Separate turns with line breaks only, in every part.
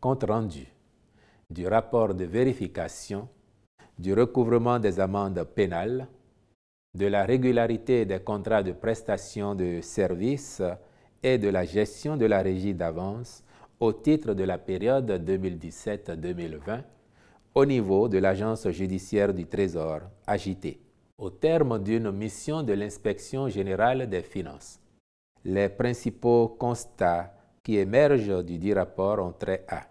compte rendu du rapport de vérification du recouvrement des amendes pénales, de la régularité des contrats de prestation de services et de la gestion de la régie d'avance au titre de la période 2017-2020 au niveau de l'Agence judiciaire du Trésor, agitée, au terme d'une mission de l'inspection générale des finances. Les principaux constats qui émerge du dit rapport entre trait A.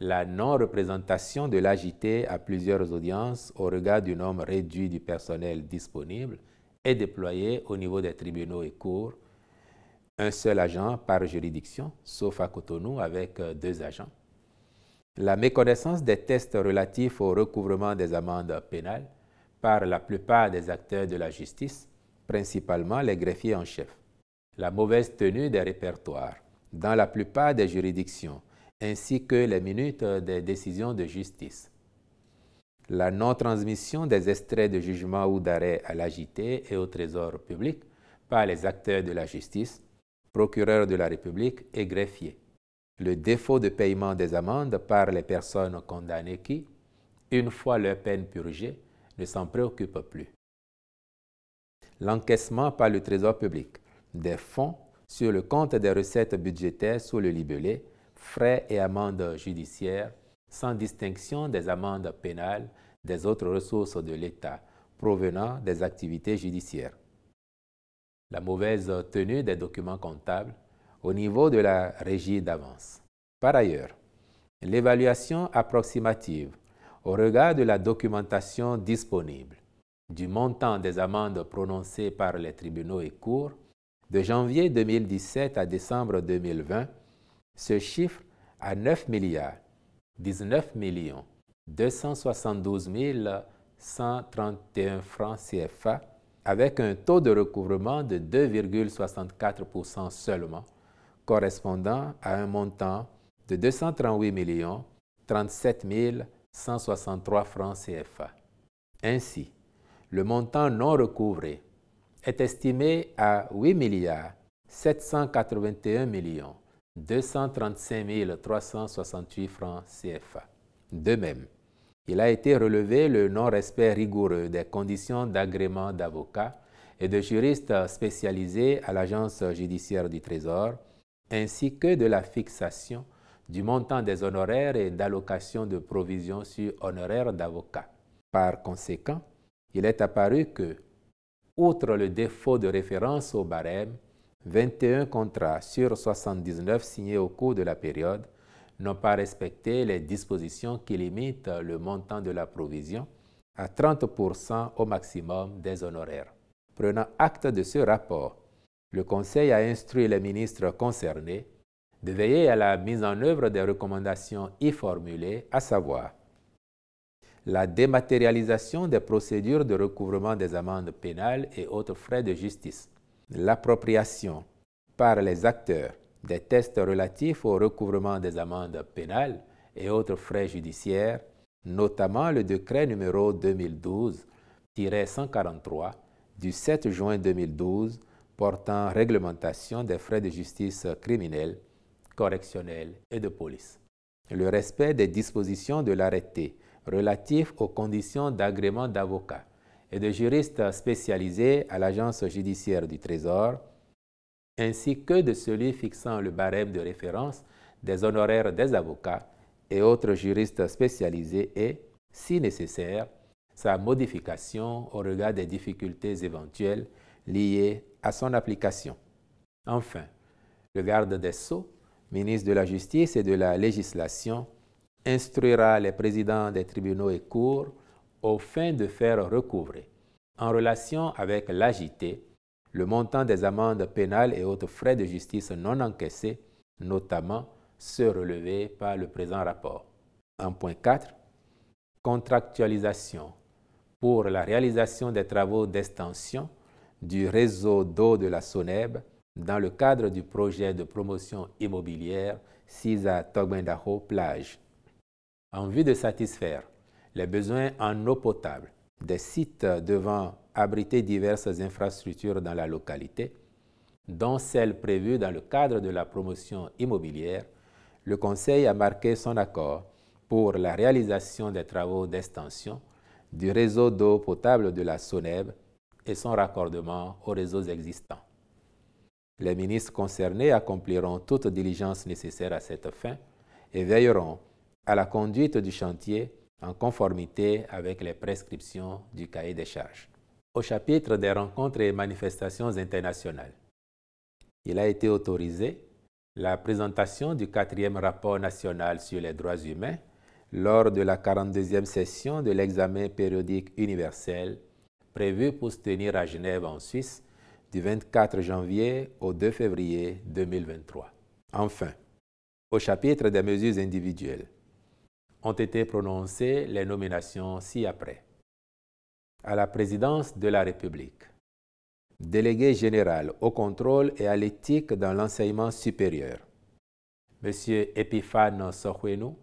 la non-représentation de l'agité à plusieurs audiences au regard du nombre réduit du personnel disponible est déployée au niveau des tribunaux et cours, un seul agent par juridiction, sauf à Cotonou avec euh, deux agents. La méconnaissance des tests relatifs au recouvrement des amendes pénales par la plupart des acteurs de la justice, principalement les greffiers en chef. La mauvaise tenue des répertoires dans la plupart des juridictions, ainsi que les minutes des décisions de justice. La non-transmission des extraits de jugement ou d'arrêt à l'agité et au trésor public par les acteurs de la justice, procureurs de la République et greffiers. Le défaut de paiement des amendes par les personnes condamnées qui, une fois leur peine purgée, ne s'en préoccupent plus. L'encaissement par le trésor public des fonds sur le compte des recettes budgétaires sous le libellé frais et amendes judiciaires, sans distinction des amendes pénales des autres ressources de l'État provenant des activités judiciaires. La mauvaise tenue des documents comptables au niveau de la régie d'avance. Par ailleurs, l'évaluation approximative au regard de la documentation disponible, du montant des amendes prononcées par les tribunaux et cours de janvier 2017 à décembre 2020, ce chiffre à 9 milliards 19 millions 272 131 francs CFA avec un taux de recouvrement de 2,64% seulement, correspondant à un montant de 238 millions 37 163 francs CFA. Ainsi, le montant non recouvré est estimé à 8 milliards 781 millions 235 francs CFA. De même, il a été relevé le non-respect rigoureux des conditions d'agrément d'avocats et de juristes spécialisés à l'Agence judiciaire du Trésor, ainsi que de la fixation du montant des honoraires et d'allocation de provisions sur honoraires d'avocats. Par conséquent, il est apparu que Outre le défaut de référence au barème, 21 contrats sur 79 signés au cours de la période n'ont pas respecté les dispositions qui limitent le montant de la provision à 30% au maximum des honoraires. Prenant acte de ce rapport, le Conseil a instruit les ministres concernés de veiller à la mise en œuvre des recommandations y formulées, à savoir la dématérialisation des procédures de recouvrement des amendes pénales et autres frais de justice, l'appropriation par les acteurs des tests relatifs au recouvrement des amendes pénales et autres frais judiciaires, notamment le décret numéro 2012-143 du 7 juin 2012 portant réglementation des frais de justice criminels, correctionnels et de police. Le respect des dispositions de l'arrêté relatif aux conditions d'agrément d'avocats et de juristes spécialisés à l'Agence judiciaire du Trésor, ainsi que de celui fixant le barème de référence des honoraires des avocats et autres juristes spécialisés et, si nécessaire, sa modification au regard des difficultés éventuelles liées à son application. Enfin, le garde des sceaux, ministre de la Justice et de la Législation, instruira les présidents des tribunaux et cours au fin de faire recouvrer, en relation avec l'agité, le montant des amendes pénales et autres frais de justice non encaissés, notamment ceux relevés par le présent rapport. 1.4 Contractualisation pour la réalisation des travaux d'extension du réseau d'eau de la SONEB dans le cadre du projet de promotion immobilière CISA Togmendaho Plage en vue de satisfaire les besoins en eau potable des sites devant abriter diverses infrastructures dans la localité, dont celles prévues dans le cadre de la promotion immobilière, le Conseil a marqué son accord pour la réalisation des travaux d'extension du réseau d'eau potable de la SONEB et son raccordement aux réseaux existants. Les ministres concernés accompliront toute diligence nécessaire à cette fin et veilleront à la conduite du chantier en conformité avec les prescriptions du cahier des charges. Au chapitre des rencontres et manifestations internationales, il a été autorisé la présentation du quatrième rapport national sur les droits humains lors de la 42e session de l'examen périodique universel prévu pour se tenir à Genève en Suisse du 24 janvier au 2 février 2023. Enfin, au chapitre des mesures individuelles, ont été prononcées les nominations ci-après. À la présidence de la République, délégué général au contrôle et à l'éthique dans l'enseignement supérieur, M. Epiphane Sohwenou,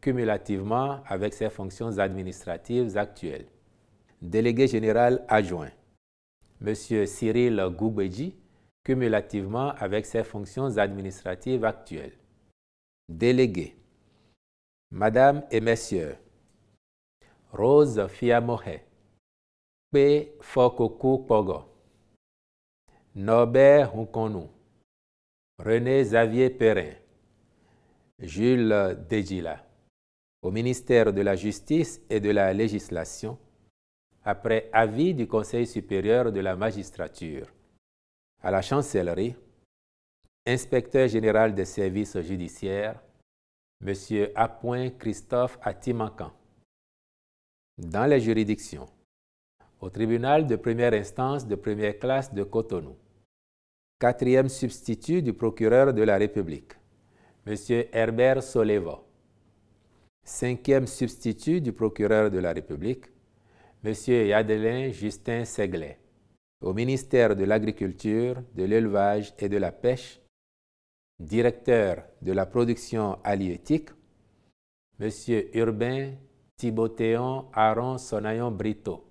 cumulativement avec ses fonctions administratives actuelles. Délégué général adjoint, Monsieur Cyril Goubeji, cumulativement avec ses fonctions administratives actuelles. Délégué Madame et Messieurs, Rose Mohe, P. Fokoku Pogo, Norbert Hunkonu, René Xavier Perrin, Jules Degila, au ministère de la Justice et de la Législation, après avis du Conseil supérieur de la magistrature, à la chancellerie, inspecteur général des services judiciaires, M. Appoint Christophe Attimacan, Dans les juridictions, au tribunal de première instance de première classe de Cotonou, quatrième substitut du procureur de la République, M. Herbert Soleva, cinquième substitut du procureur de la République, M. Yadelin Justin Seglet, au ministère de l'Agriculture, de l'Élevage et de la Pêche, directeur de la production halieutique, M. Urbain Thibautéon Aaron Sonayon Brito,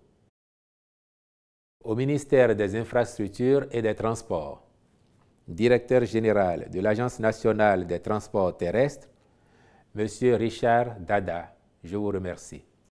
au ministère des Infrastructures et des Transports, directeur général de l'Agence nationale des transports terrestres, M. Richard Dada. Je vous remercie.